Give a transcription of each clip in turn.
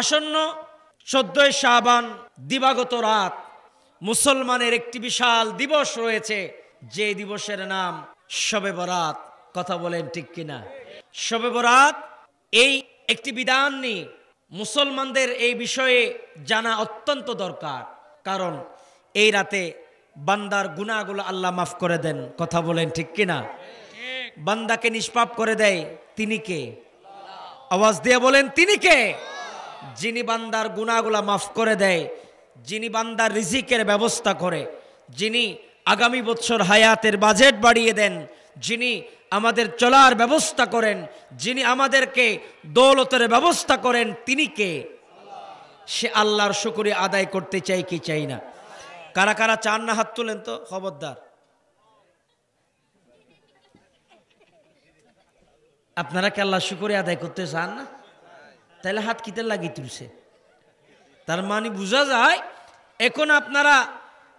আসন্ন চোদ্দই শাহবান দিবাগত রাত মুসলমানের একটি বিশাল দিবস রয়েছে যে দিবসের নাম শবে বরাত কথা বলেন ঠিক কিনা শবে বরাত এই একটি বিধান নিয়ে মুসলমানদের এই বিষয়ে জানা অত্যন্ত দরকার কারণ এই রাতে বান্দার গুণাগুলো আল্লাহ মাফ করে দেন কথা বলেন ঠিক কিনা বান্দাকে নিষ্পাপ করে দেয় তিনি কে আওয়াজ দিয়ে বলেন তিনি কে যিনি বান্দার গুণাগুলা মাফ করে দেয় যিনি বান্দার রিজিকের ব্যবস্থা করে যিনি আগামী বছর হায়াতের বাজেট বাড়িয়ে দেন যিনি আমাদের চলার ব্যবস্থা করেন যিনি আমাদেরকে দৌলতের ব্যবস্থা করেন তিনি কে সে আল্লাহর শুকুরি আদায় করতে চাই কি চাই না কারা কারা চান না হাত তুলেন তো খবরদার আপনারা কি আল্লাহ শুকুরি আদায় করতে চান না তাহলে হাত কিতে লাগিয়ে তুলছে তার মানে বোঝা যায় এখন আপনারা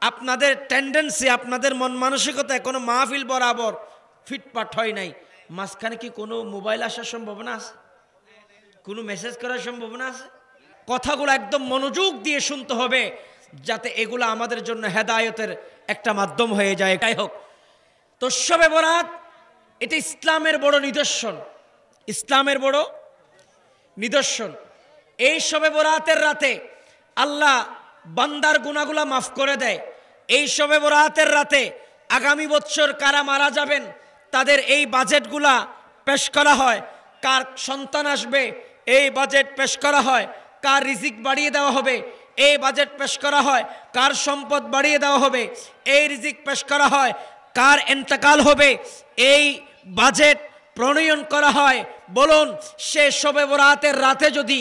আপনাদের টেন্ডেন্সি আপনাদের মন মানসিকতা এখনো মাহফিল বরাবর ফিটপাট হয় নাই মাঝখানে কি কোনো মোবাইল আসার সম্ভাবনা আছে কোনো মেসেজ করার সম্ভাবনা আছে কথাগুলো একদম মনোযোগ দিয়ে শুনতে হবে যাতে এগুলো আমাদের জন্য হেদায়তের একটা মাধ্যম হয়ে যায় এটাই হোক তো সবে বরাত এটা ইসলামের বড় নিদর্শন ইসলামের বড় নিদর্শন এই সবে বরাতের রাতে আল্লাহ বান্দার গুণাগুলা মাফ করে দেয় এই সবে বরাতের রাতে আগামী বছর কারা মারা যাবেন তাদের এই বাজেটগুলা পেশ করা হয় কার সন্তান আসবে এই বাজেট পেশ করা হয় কার রিজিক বাড়িয়ে দেওয়া হবে এই বাজেট পেশ করা হয় কার সম্পদ বাড়িয়ে দেওয়া হবে এই রিজিক পেশ করা হয় কার এন্তকাল হবে এই বাজেট প্রণয়ন করা হয় বলুন সে শবে বরাতের রাতে যদি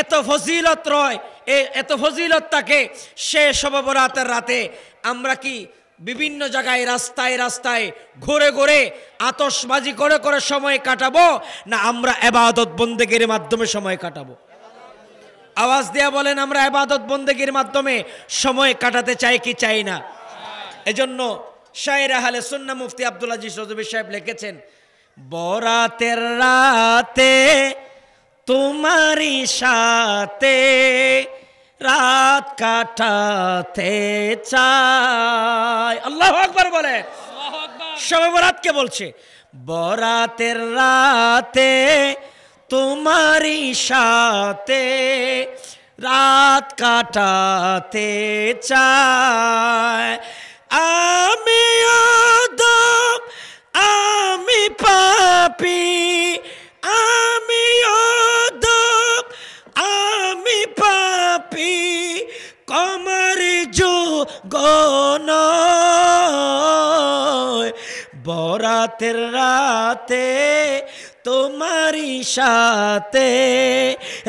এত ফজিলত রয় এ এত ফজিলত থাকে সে শবে বরাতের রাতে আমরা কি বিভিন্ন জায়গায় রাস্তায় রাস্তায় ঘুরে ঘুরে আতসবাজি করে করে সময় কাটাবো না আমরা এবাদত বন্দেগের মাধ্যমে সময় কাটাবো আওয়াজ দেয়া বলেন আমরা এবাদত বন্দেগের মাধ্যমে সময় কাটাতে চাই কি চাই না এজন্য শাহের আহলে সুন্না মুফতি আব্দুল আজিজ রজবি সাহেব লিখেছেন বরাতের রাতে তোমারি সাথে রাত কাটাতে চায় আল্লাহ আকবর বলে সবে বরাতকে বলছে বরাতের রাতে তোমারি সাথে রাত কাটাতে চায় আমি আদম পাপি আমি অদম আমি পাপি কমার যোগন বরাতের রাতে তোমারি সাথে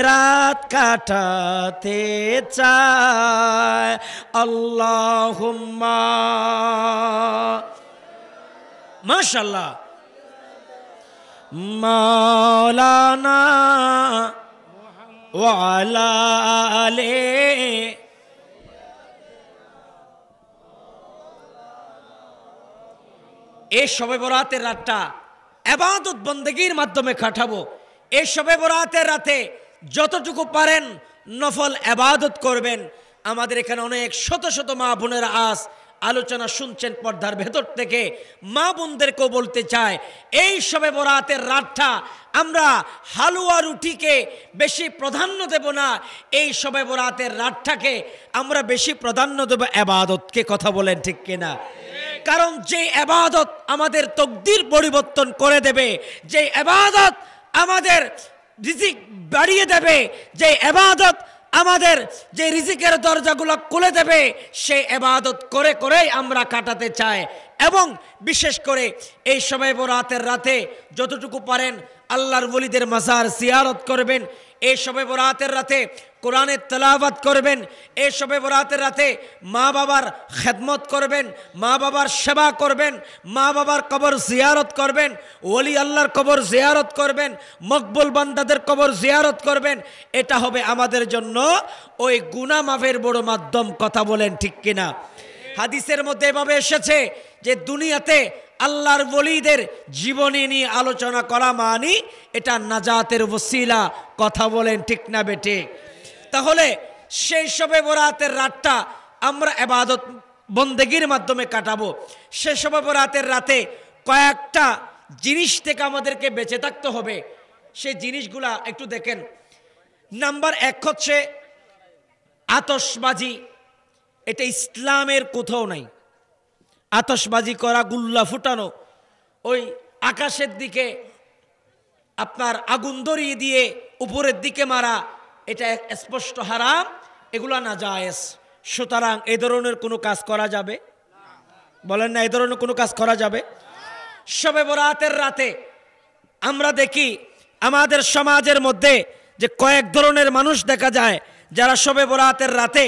রাত কাটাতে চায় আল্লাহ মাশাল্লাহ মাওলানা ওয়ালা আলে এই সবে বরাতের রাতটা এবাদত বন্দেগীর মাধ্যমে কাটাবো এ সবে বরাতের রাতে যতটুকু পারেন নফল এবাদত করবেন আমাদের এখানে অনেক শত শত মা বোনেরা আস আলোচনা শুনছেন পর্দার ভেতর থেকে মা বোনদেরকেও বলতে চায় এই সবে বরাতের রাতটা আমরা হালুয়া রুটিকে বেশি প্রাধান্য দেব না এই সবে বরাতের রাতটাকে আমরা বেশি প্রাধান্য দেব আবাদতকে কথা বলেন ঠিক কিনা কারণ যে আবাদত আমাদের তকদির পরিবর্তন করে দেবে যে আবাদত আমাদের রিজিক বাড়িয়ে দেবে যে আবাদত আমাদের যে রিজিকের দরজাগুলো খুলে দেবে সেই এবাদত করে করেই আমরা কাটাতে চাই এবং বিশেষ করে এই সময় রাতের রাতে যতটুকু পারেন আল্লাহর বলিদের মাজার সিয়ারত করবেন এই সবে বরাতের রাতে কোরআনের তলাবাত করবেন এই সবে বরাতের রাতে মা বাবার খেদমত করবেন মা বাবার সেবা করবেন মা বাবার কবর জিয়ারত করবেন ওলি আল্লাহর কবর জিয়ারত করবেন মকবুল বান্দাদের কবর জিয়ারত করবেন এটা হবে আমাদের জন্য ওই গুনা মাফের বড় মাধ্যম কথা বলেন ঠিক কিনা হাদিসের মধ্যে এভাবে এসেছে যে দুনিয়াতে আল্লাহর বলিদের জীবনী নিয়ে আলোচনা করা মানি এটা নাজাতের ওসিলা কথা বলেন ঠিক না বেটে তাহলে সেই সবে বরাতের রাতটা আমরা এবাদত বন্দেগির মাধ্যমে কাটাবো সে সবে বরাতের রাতে কয়েকটা জিনিস থেকে আমাদেরকে বেঁচে থাকতে হবে সেই জিনিসগুলা একটু দেখেন নাম্বার এক হচ্ছে আতসবাজি এটা ইসলামের কোথাও নাই আতসবাজি করা গুল্লা ফুটানো ওই আকাশের দিকে আপনার আগুন ধরিয়ে দিয়ে উপরের দিকে মারা এটা স্পষ্ট হারাম এগুলো না যায়স সুতরাং এ ধরনের কোনো কাজ করা যাবে বলেন না এ ধরনের কোনো কাজ করা যাবে সবে বরাতের রাতে আমরা দেখি আমাদের সমাজের মধ্যে যে কয়েক ধরনের মানুষ দেখা যায় যারা সবে বরাতের রাতে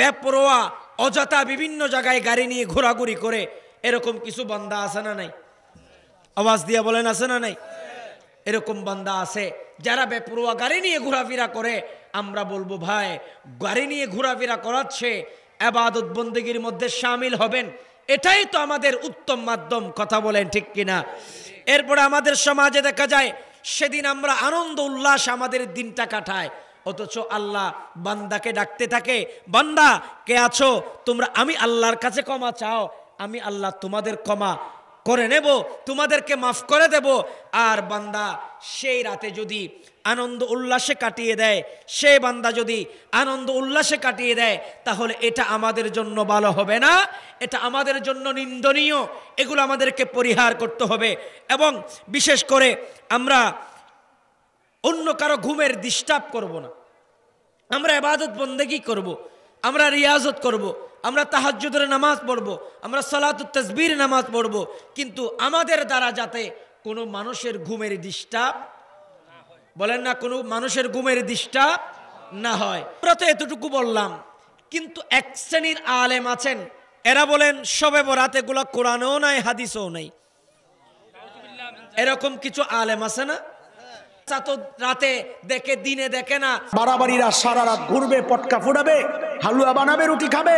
ব্যাপরোয়া অযথা বিভিন্ন জায়গায় গাড়ি নিয়ে ঘোরাঘুরি করে এরকম কিছু বান্দা আছে না নাই আওয়াজ দিয়ে বলেন আছে না নাই এরকম বান্দা আছে যারা বেপরোয়া গাড়ি নিয়ে ঘোরাফেরা করে আমরা বলবো ভাই গাড়ি নিয়ে ঘোরাফেরা করাচ্ছে আবাদত বন্দীগীর মধ্যে সামিল হবেন এটাই তো আমাদের উত্তম মাধ্যম কথা বলেন ঠিক কিনা এরপরে আমাদের সমাজে দেখা যায় সেদিন আমরা আনন্দ উল্লাস আমাদের দিনটা কাটায় অথচ আল্লাহ বান্দাকে ডাকতে থাকে বান্দা কে আছো তোমরা আমি আল্লাহর কাছে ক্ষমা চাও আমি আল্লাহ তোমাদের ক্ষমা করে নেব তোমাদেরকে মাফ করে দেব আর বান্দা সেই রাতে যদি আনন্দ উল্লাসে কাটিয়ে দেয় সে বান্দা যদি আনন্দ উল্লাসে কাটিয়ে দেয় তাহলে এটা আমাদের জন্য ভালো হবে না এটা আমাদের জন্য নিন্দনীয় এগুলো আমাদেরকে পরিহার করতে হবে এবং বিশেষ করে আমরা অন্য কারো ঘুমের ডিস্টার্ব করব না আমরা এবাদত বন্দেগি করব। আমরা রিয়াজত করব। আমরা তাহাজুদের নামাজ পড়ব আমরা সলাত তসবির নামাজ পড়ব কিন্তু আমাদের দ্বারা যাতে কোনো মানুষের ঘুমের ডিস্টার্ব বলেন না কোনো মানুষের ঘুমের ডিস্টার্ব না হয় আমরা তো এতটুকু বললাম কিন্তু এক শ্রেণীর আলেম আছেন এরা বলেন সবে বরাতে গুলা কোরআনেও নাই হাদিসও নাই এরকম কিছু আলেম আছে না বাচ্চা তো রাতে দেখে দিনে দেখে না বাড়াবাড়িরা সারা রাত ঘুরবে পটকা ফুটাবে হালুয়া বানাবে রুটি খাবে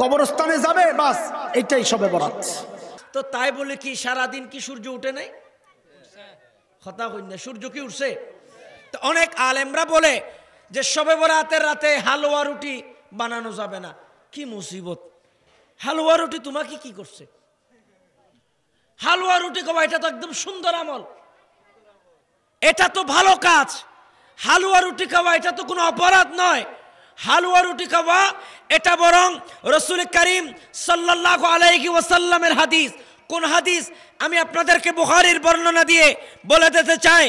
কবরস্থানে যাবে বাস এটাই সবে বরাত তো তাই বলে কি সারা দিন কি সূর্য উঠে নাই হতা না সূর্য কি উঠছে অনেক আলেমরা বলে যে সবে বরাতের রাতে হালুয়া রুটি বানানো যাবে না কি মুসিবত হালুয়া রুটি তোমাকে কি করছে হালুয়া রুটি কবা এটা তো একদম সুন্দর আমল এটা তো ভালো কাজ হালুয়া রুটি খাওয়া এটা তো কোনো অপরাধ নয় হালুয়া রুটি খাওয়া এটা বরং রসুল করিম সাল্লাহ আলাইকি ওসাল্লামের হাদিস কোন হাদিস আমি আপনাদেরকে বুহারির বর্ণনা দিয়ে বলে দিতে চাই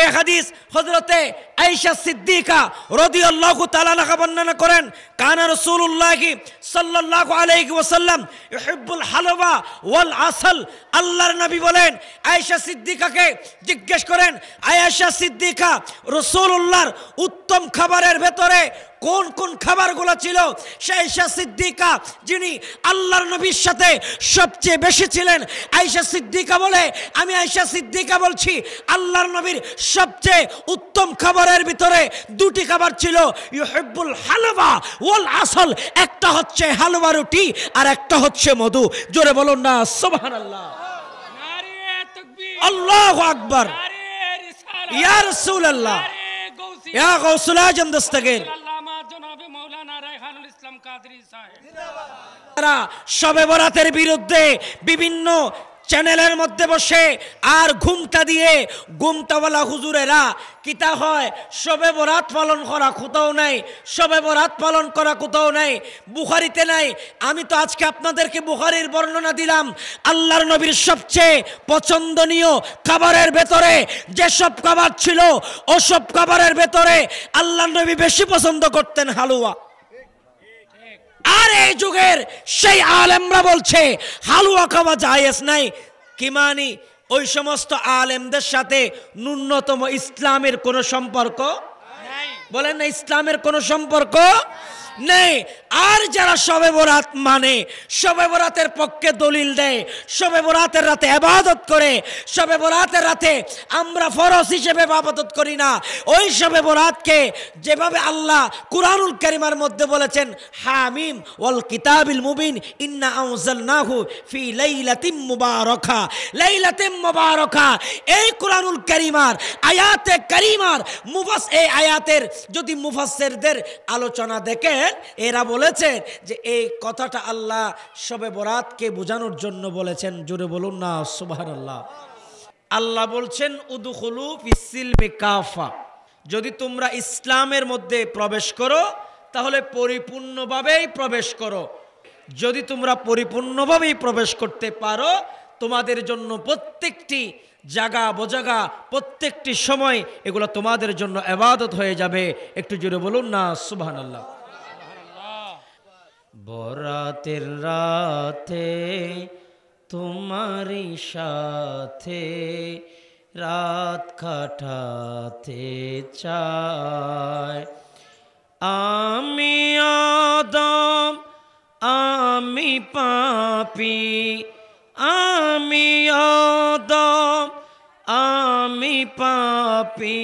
এ হাদিস হজরতে আইসা সিদ্দিকা রদি আল্লাহ তালালাকা বর্ণনা করেন কানা রসুল্লাহি সাল্লাহ আলহি ওসাল্লাম হিব্বুল হালওয়া ওয়াল আসল আল্লাহর নবী বলেন আয়েশা সিদ্দিকাকে জিজ্ঞেস করেন আয়েশা সিদ্দিকা রসুল্লাহর উত্তর উত্তম খাবারের ভেতরে কোন কোন খাবারগুলো ছিল আয়েশা সিদ্দিকা যিনি আল্লাহর নবীর সাথে সবচেয়ে বেশি ছিলেন আইসা সিদ্দিকা বলে আমি আইসা সিদ্দিকা বলছি আল্লাহর নবীর সবচেয়ে উত্তম খাবারের ভিতরে দুটি খাবার ছিল ইউহেব্বুল হালুয়া ওল আসল একটা হচ্ছে হালুয়া রুটি আর একটা হচ্ছে মধু জোরে বলুন না সোহান আল্লাহ আল্লাহ আকবর ইয়ার ইয়ারসুল আল্লাহ ইয়া গৌসুল সবে বরাতের বিরুদ্ধে বিভিন্ন চ্যানেলের মধ্যে বসে আর ঘুমটা দিয়ে ঘুমটাওয়ালা হুজুরেরা কিতা হয় সবে বরাত পালন করা কোথাও নাই সবে বরাত পালন করা কোথাও নাই বুখারিতে নাই আমি তো আজকে আপনাদেরকে বুখারির বর্ণনা দিলাম আল্লাহর নবীর সবচেয়ে পছন্দনীয় খাবারের ভেতরে যেসব খাবার ছিল ওসব খাবারের ভেতরে আল্লাহ নবী বেশি পছন্দ করতেন হালুয়া সেই যুগের সেই আলেমরা বলছে হালুয়া খাওয়া জায়েজ নাই কিমানি ওই সমস্ত আলেমদের সাথে ন্যূনতম ইসলামের কোনো সম্পর্ক বলেন না ইসলামের কোনো সম্পর্ক নেই আর যারা শবে বরাত মানে শবে বরাতের পক্ষে দলিল দেয় শবে বরাতের রাতে আবাদত করে শবে বরাতের রাতে আমরা ফরস হিসেবে আবাদত করি না ওই শবে বরাতকে যেভাবে আল্লাহ কুরআনুল করিমার মধ্যে বলেছেন হামিম ওয়াল কিতাবিল মুবিন ইন্না আউজালনাহু ফি লাইলাতিম মুবারাকা লাইলাতিম মুবারাকা এই কুরআনুল করিমার আয়াতে কারিমার মুফাস এই আয়াতের যদি মুফাসসিরদের আলোচনা দেখে বলেছেন এরা বলেছেন যে এই কথাটা আল্লাহ সবে বরাতকে বোঝানোর জন্য বলেছেন জোরে বলুন না সুবাহ আল্লাহ আল্লাহ বলছেন উদুখলু ফিসিলমে কাফা যদি তোমরা ইসলামের মধ্যে প্রবেশ করো তাহলে পরিপূর্ণভাবেই প্রবেশ করো যদি তোমরা পরিপূর্ণভাবেই প্রবেশ করতে পারো তোমাদের জন্য প্রত্যেকটি জাগা বোজাগা প্রত্যেকটি সময় এগুলো তোমাদের জন্য আবাদত হয়ে যাবে একটু জুড়ে বলুন না সুবাহ আল্লাহ বরাতের রাতে তোমারি সাথে রাত কাটাতে চায় আমি আদম আমি পাপি আমি আদম আমি পাপি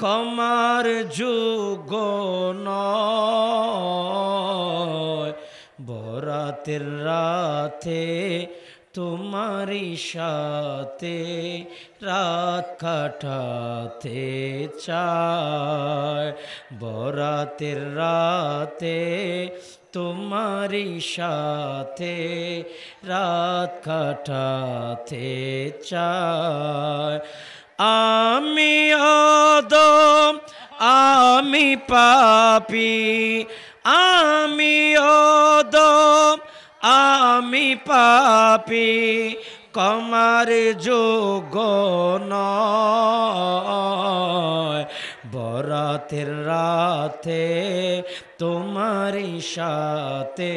কমার যুগ নয় রাতের রাতে তোমারি সাথে রাত কাটাতে চায় বরাতের রাতে তোমারি সাথে রাত কাটাতে চায় আমি অদম আমি পাপি পাপি কমার যোগ বরাতের রাতে তোমার সাথে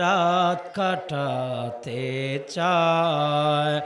রাত কাটাতে চায়